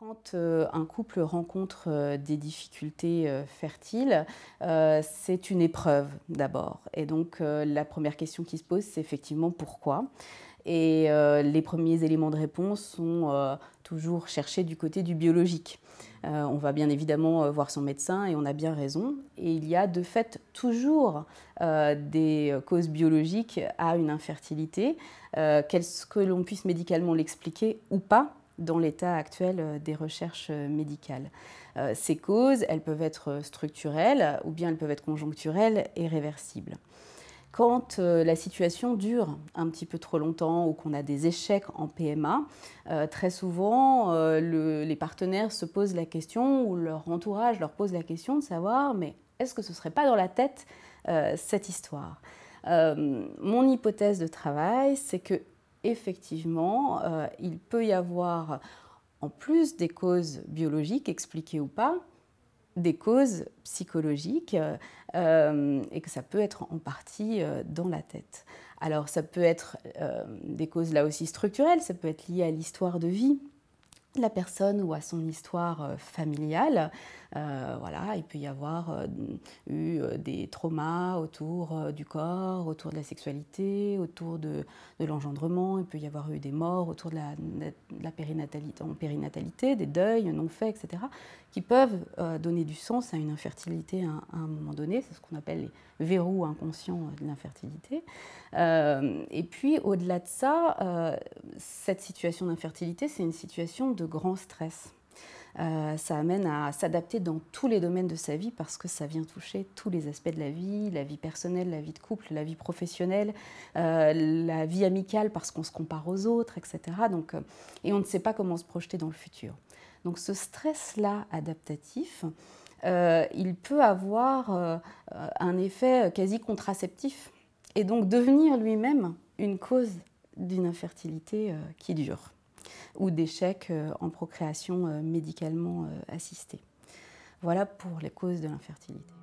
Quand euh, un couple rencontre euh, des difficultés euh, fertiles, c'est une épreuve d'abord. Et donc la première question qui se pose, c'est effectivement pourquoi. Et les premiers éléments de réponse sont toujours cherchés du côté du biologique. on va bien évidemment voir son médecin et on a bien raison. Et il y a de fait toujours des causes biologiques à une infertilité, qu'est-ce que l'on puisse médicalement l'expliquer ou pas dans l'état actuel euh, des recherches euh, médicales. Euh, ces causes, elles peuvent être structurelles ou bien elles peuvent être conjoncturelles et réversibles. Quand la situation dure un petit peu trop longtemps ou qu'on a des échecs en PMA, très souvent les partenaires se posent la question ou leur entourage leur pose la question de savoir mais est-ce que ce ne serait pas dans la tête cette histoire Mon hypothèse de travail, c'est que effectivement, euh, il peut y avoir, en plus des causes biologiques, expliquées ou pas, des causes psychologiques euh, et que ça peut être en partie euh, dans la tête. Alors ça peut être des causes là aussi structurelles, ça peut être lié à l'histoire de vie, la personne ou à son histoire euh, familiale. Euh, voilà, il peut y avoir euh, eu des traumas autour du corps, autour de la sexualité, autour de, l'engendrement. Il peut y avoir eu des morts autour de la, périnatalité, en périnatalité, des deuils non faits, etc., qui peuvent donner du sens à une infertilité à, un moment donné. C'est ce qu'on appelle les verrous inconscients de l'infertilité. et puis, au-delà de ça, cette situation d'infertilité, c'est une situation de grand stress. Euh, ça amène à s'adapter dans tous les domaines de sa vie parce que ça vient toucher tous les aspects de la vie, la vie personnelle, la vie de couple, la vie professionnelle, euh, la vie amicale parce qu'on se compare aux autres, etc. Donc, euh, et on ne sait pas comment se projeter dans le futur. Donc ce stress-là adaptatif, il peut avoir un effet quasi contraceptif et donc devenir lui-même une cause d'une infertilité qui dure ou d'échecs euh, en procréation euh, médicalement euh, assistée. Voilà pour les causes de l'infertilité.